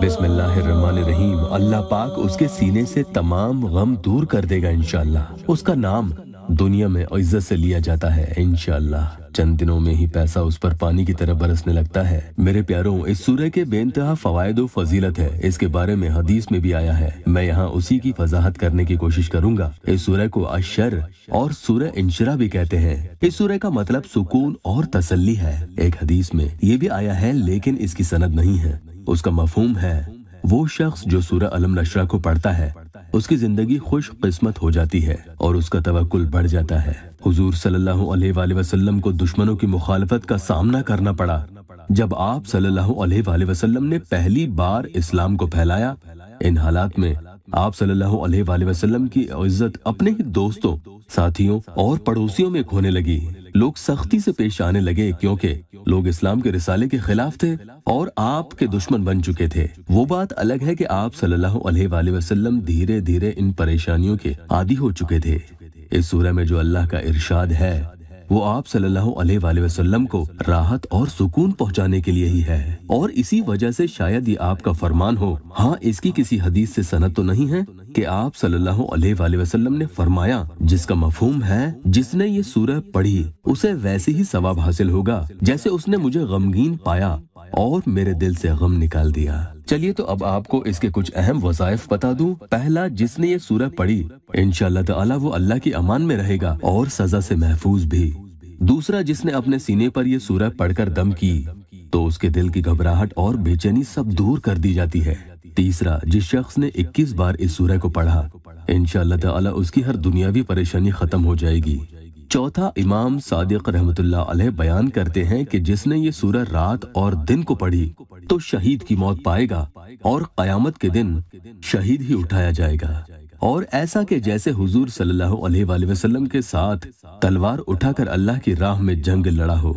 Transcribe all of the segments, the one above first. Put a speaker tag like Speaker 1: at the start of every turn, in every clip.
Speaker 1: बिस्मिल्लाहिर्रहमानिर्रहीम अल्लाह पाक उसके सीने से तमाम गम दूर कर देगा इनशाला उसका नाम दुनिया में इज्जत से लिया जाता है इनशाला चंद दिनों में ही पैसा उस पर पानी की तरह बरसने लगता है मेरे प्यारों इस सूर्य के बेनतहा फवायद फजीलत है इसके बारे में हदीस में भी आया है मैं यहाँ उसी की फजाहत करने की कोशिश करूँगा इस सूर्य को अशर और सूर्य इंशरा भी कहते हैं इस सूर्य का मतलब सुकून और तसली है एक हदीस में ये भी आया है लेकिन इसकी सनद नहीं है उसका मफहूम है वो शख्स जो सूर्य अलम नशरा को पढ़ता है उसकी जिंदगी खुश किस्मत हो जाती है और उसका तवक्ल बढ़ जाता है हुजूर सल्लल्लाहु अलैहि वसल्लम को दुश्मनों की मुखालफत का सामना करना पड़ा जब आप सल्लल्लाहु अलैहि वसल्लम ने पहली बार इस्लाम को फैलाया इन हालात में आप सल्लल्लाहु अलैहि वसल्लम की इज्जत अपने ही दोस्तों साथियों और पड़ोसियों में खोने लगी लोग सख्ती से पेश आने लगे क्योंकि लोग इस्लाम के रिसाले के खिलाफ थे और आपके दुश्मन बन चुके थे वो बात अलग है कि आप सल्लल्लाहु अलैहि वसल्लम धीरे धीरे इन परेशानियों के आदि हो चुके थे इस सूरह में जो अल्लाह का इरशाद है वो आप सल्लल्लाहु अलैहि वसल्लम को राहत और सुकून पहुंचाने के लिए ही है और इसी वजह से शायद ये आपका फरमान हो हाँ इसकी किसी हदीस से सनत तो नहीं है कि आप सल्लल्लाहु अलैहि वसल्लम ने फरमाया जिसका मफहम है जिसने ये सूरह पढ़ी उसे वैसे ही सवाब हासिल होगा जैसे उसने मुझे गमगीन पाया और मेरे दिल से गम निकाल दिया चलिए तो अब आपको इसके कुछ अहम वजायफ बता दूं। पहला जिसने ये सूरह पढ़ी इनशाला तला वो अल्लाह की अमान में रहेगा और सजा से महफूज भी दूसरा जिसने अपने सीने पर यह सूरह पढ़कर दम की तो उसके दिल की घबराहट और बेचैनी सब दूर कर दी जाती है तीसरा जिस शख्स ने 21 बार इस सूरह को पढ़ा इनशाला उसकी हर दुनियावी परेशानी खत्म हो जाएगी चौथा इमाम सादिक रहमतुल्लाह बयान करते हैं कि जिसने ये सूरह रात और दिन को पढ़ी तो शहीद की मौत पाएगा और कयामत के दिन शहीद ही उठाया जाएगा और ऐसा कि जैसे हुजूर सल्लल्लाहु अलैहि वसल्लम के साथ तलवार उठाकर अल्लाह की राह में जंग लड़ा हो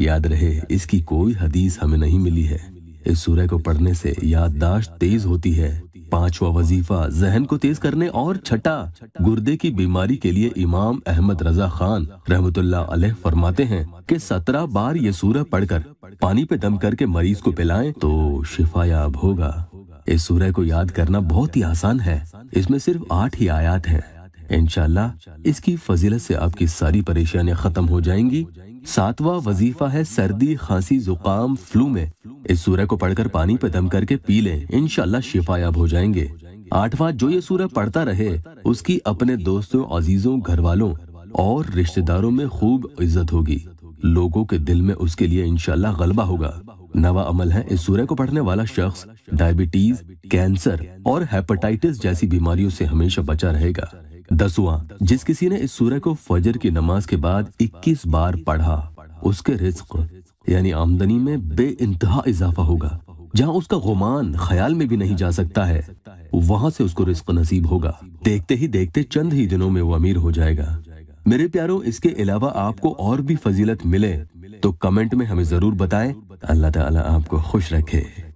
Speaker 1: याद रहे इसकी कोई हदीस हमें नहीं मिली है इस सूर्य को पढ़ने से याददाश्त तेज होती है पांचवा वजीफा जहन को तेज करने और छठा गुर्दे की बीमारी के लिए इमाम अहमद रजा खान रहमतुल्ला अलैह फरमाते हैं कि सत्रह बार ये सूरह पढ़कर पानी पे दम करके मरीज को पिलाएं तो शिफा याब होगा इस सूरह को याद करना बहुत ही आसान है इसमें सिर्फ आठ ही आयात है इनशाला इसकी फजीलत से आपकी सारी परेशानियां खत्म हो जाएंगी सातवा वजीफा है सर्दी खांसी जुकाम फ्लू में इस सूर्य को पढ़कर पानी पे दम करके पी लें इनशाला शिफायाब हो जाएंगे आठवां जो ये सूर्य पढ़ता रहे उसकी अपने दोस्तों अजीजों घर वालों और रिश्तेदारों में खूब इज्जत होगी लोगों के दिल में उसके लिए इनशाला गलबा होगा नवा अमल है इस सूर्य को पढ़ने वाला शख्स डायबिटीज कैंसर और हेपेटाइटिस जैसी बीमारियों से हमेशा बचा रहेगा दसवा जिस किसी ने इस सूर्य को फजर की नमाज के बाद 21 बार पढ़ा उसके रिस्क यानी आमदनी में बे इंतहा इजाफा होगा जहाँ उसका गुमान ख्याल में भी नहीं जा सकता है वहां से उसको रिस्क नसीब होगा देखते ही देखते चंद ही दिनों में वो अमीर हो जाएगा मेरे प्यारों इसके अलावा आपको और भी फजीलत मिले तो कमेंट में हमें जरूर बताएं अल्लाह ताला आपको खुश रखे